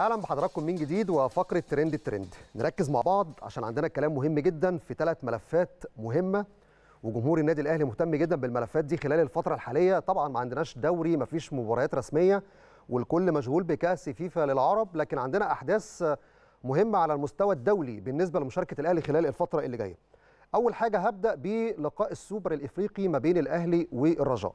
اهلا بحضراتكم من جديد وفقره ترند الترند نركز مع بعض عشان عندنا كلام مهم جدا في ثلاث ملفات مهمه وجمهور النادي الاهلي مهتم جدا بالملفات دي خلال الفتره الحاليه طبعا ما عندناش دوري ما فيش مباريات رسميه والكل مشغول بكاس فيفا للعرب لكن عندنا احداث مهمه على المستوى الدولي بالنسبه لمشاركه الاهلي خلال الفتره اللي جايه اول حاجه هبدا بلقاء السوبر الافريقي ما بين الاهلي والرجاء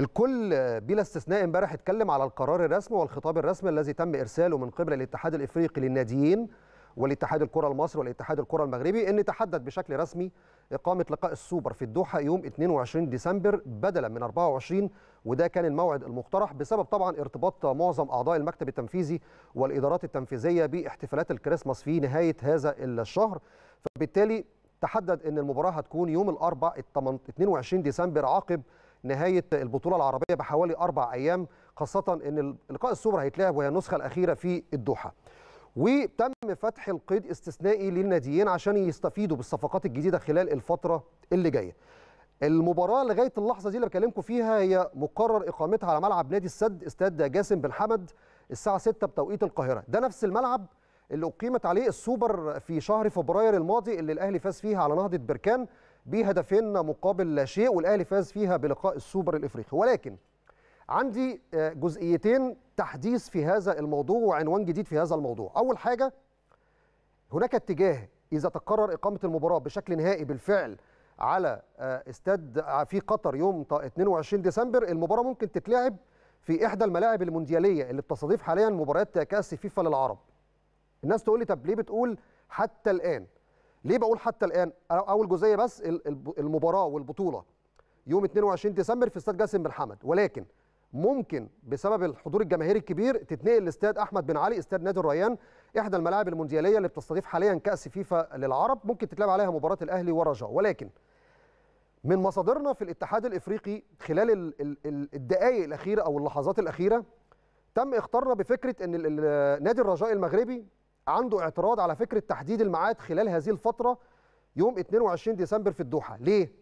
الكل بلا استثناء امبارح اتكلم على القرار الرسمي والخطاب الرسمي الذي تم ارساله من قبل الاتحاد الافريقي للناديين والاتحاد الكره المصري والاتحاد الكره المغربي ان تحدد بشكل رسمي اقامه لقاء السوبر في الدوحه يوم 22 ديسمبر بدلا من 24 وده كان الموعد المقترح بسبب طبعا ارتباط معظم اعضاء المكتب التنفيذي والادارات التنفيذيه باحتفالات الكريسماس في نهايه هذا الشهر فبالتالي تحدد ان المباراه هتكون يوم الاربعاء 22 ديسمبر عقب نهايه البطوله العربيه بحوالي اربع ايام خاصه ان لقاء السوبر هيتلعب وهي النسخه الاخيره في الدوحه. وتم فتح القيد استثنائي للناديين عشان يستفيدوا بالصفقات الجديده خلال الفتره اللي جايه. المباراه لغايه اللحظه دي اللي بكلمكم فيها هي مقرر اقامتها على ملعب نادي السد استاد جاسم بن حمد الساعه 6 بتوقيت القاهره، ده نفس الملعب اللي اقيمت عليه السوبر في شهر فبراير الماضي اللي الاهلي فاز فيها على نهضه بركان بهدفين مقابل لا شيء والاهلي فاز فيها بلقاء السوبر الافريقي ولكن عندي آه، جزئيتين تحديث في هذا الموضوع وعنوان جديد في هذا الموضوع اول حاجه هناك اتجاه اذا تقرر اقامه المباراه بشكل نهائي بالفعل على آه، استاد آه، في قطر يوم 22 ديسمبر المباراه ممكن تتلعب في احدى الملاعب الموندياليه اللي بتستضيف حاليا مباريات كاس فيفا للعرب الناس تقول لي طب ليه بتقول حتى الان ليه بقول حتى الان اول جزئيه بس المباراه والبطوله يوم 22 ديسمبر في استاد جاسم بن حمد ولكن ممكن بسبب الحضور الجماهيري الكبير تتنقل لاستاد احمد بن علي استاد نادي الريان احدى الملاعب الموندياليه اللي بتستضيف حاليا كاس فيفا للعرب ممكن تتلعب عليها مباراه الاهلي والرجاء ولكن من مصادرنا في الاتحاد الافريقي خلال الدقائق الاخيره او اللحظات الاخيره تم اختارنا بفكره ان نادي الرجاء المغربي عنده اعتراض على فكره تحديد الميعاد خلال هذه الفتره يوم 22 ديسمبر في الدوحه ليه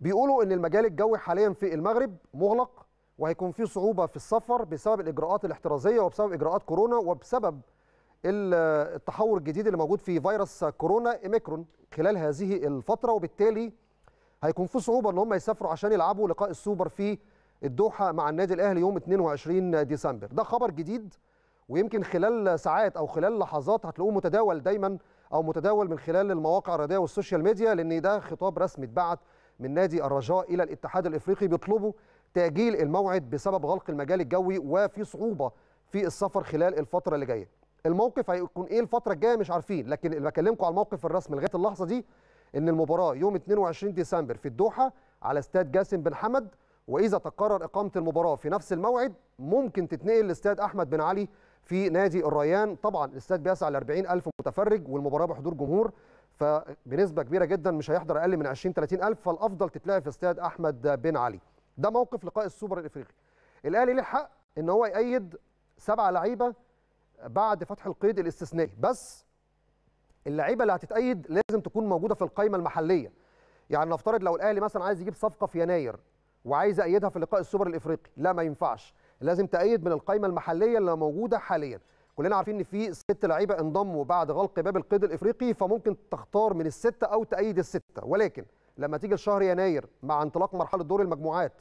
بيقولوا ان المجال الجوي حاليا في المغرب مغلق وهيكون في صعوبه في السفر بسبب الاجراءات الاحترازيه وبسبب اجراءات كورونا وبسبب التحور الجديد اللي موجود في فيروس كورونا إيميكرون خلال هذه الفتره وبالتالي هيكون في صعوبه ان هم يسافروا عشان يلعبوا لقاء السوبر في الدوحه مع النادي الاهلي يوم 22 ديسمبر ده خبر جديد ويمكن خلال ساعات او خلال لحظات هتلاقوه متداول دايما او متداول من خلال المواقع الرياضيه والسوشيال ميديا لان ده خطاب رسمي اتبعت من نادي الرجاء الى الاتحاد الافريقي بيطلبوا تاجيل الموعد بسبب غلق المجال الجوي وفي صعوبه في السفر خلال الفتره اللي جايه الموقف هيكون ايه الفتره الجايه مش عارفين لكن اللي بكلمكم على الموقف الرسمي لغايه اللحظه دي ان المباراه يوم 22 ديسمبر في الدوحه على استاد جاسم بن حمد واذا تقرر اقامه المباراه في نفس الموعد ممكن تتنقل لاستاد احمد بن علي في نادي الريان طبعا الاستاد بيسع ل 40000 متفرج والمباراه بحضور جمهور فبنسبه كبيره جدا مش هيحضر اقل من 20 30000 فالافضل تتلعب في استاد احمد بن علي ده موقف لقاء السوبر الافريقي الاهلي ليه حق ان هو يأيد سبعه لعيبه بعد فتح القيد الاستثنائي بس اللعيبه اللي هتتأيد لازم تكون موجوده في القائمه المحليه يعني نفترض لو الاهلي مثلا عايز يجيب صفقه في يناير وعايز ايدها في لقاء السوبر الافريقي لا ما ينفعش لازم تأيد من القائمه المحليه اللي موجوده حاليا كلنا عارفين ان في ست لعيبه انضموا بعد غلق باب القيد الافريقي فممكن تختار من السته او تأيد السته ولكن لما تيجي لشهر يناير مع انطلاق مرحله دور المجموعات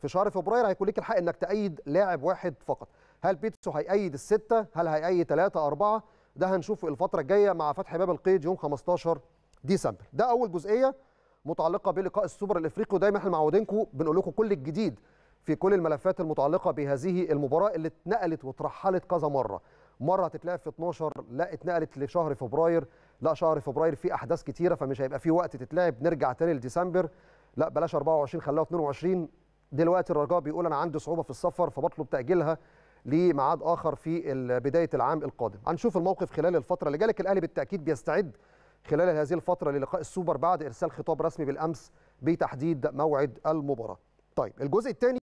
في شهر فبراير هيكون ليك الحق انك تأيد لاعب واحد فقط هل بيتسو هيأيد الستة هل هيأيد ثلاثة أربعة ده هنشوفه الفترة الجاية مع فتح باب القيد يوم 15 ديسمبر ده أول جزئية متعلقة بلقاء السوبر الإفريقي ودايما احنا معودينكم بنقول لكم كل الجديد في كل الملفات المتعلقه بهذه المباراه اللي اتنقلت وترحلت كذا مره مره هتتلعب في 12 لا اتنقلت لشهر فبراير لا شهر فبراير في احداث كتيره فمش هيبقى في وقت تتلعب نرجع تاني لديسمبر لا بلاش 24 خلاها 22 دلوقتي الرجاء بيقول انا عندي صعوبه في السفر فبطلب تاجيلها لميعاد اخر في بدايه العام القادم هنشوف الموقف خلال الفتره اللي جالك الاهلي بالتاكيد بيستعد خلال هذه الفتره للقاء السوبر بعد ارسال خطاب رسمي بالامس بتحديد موعد المباراه طيب الجزء الثاني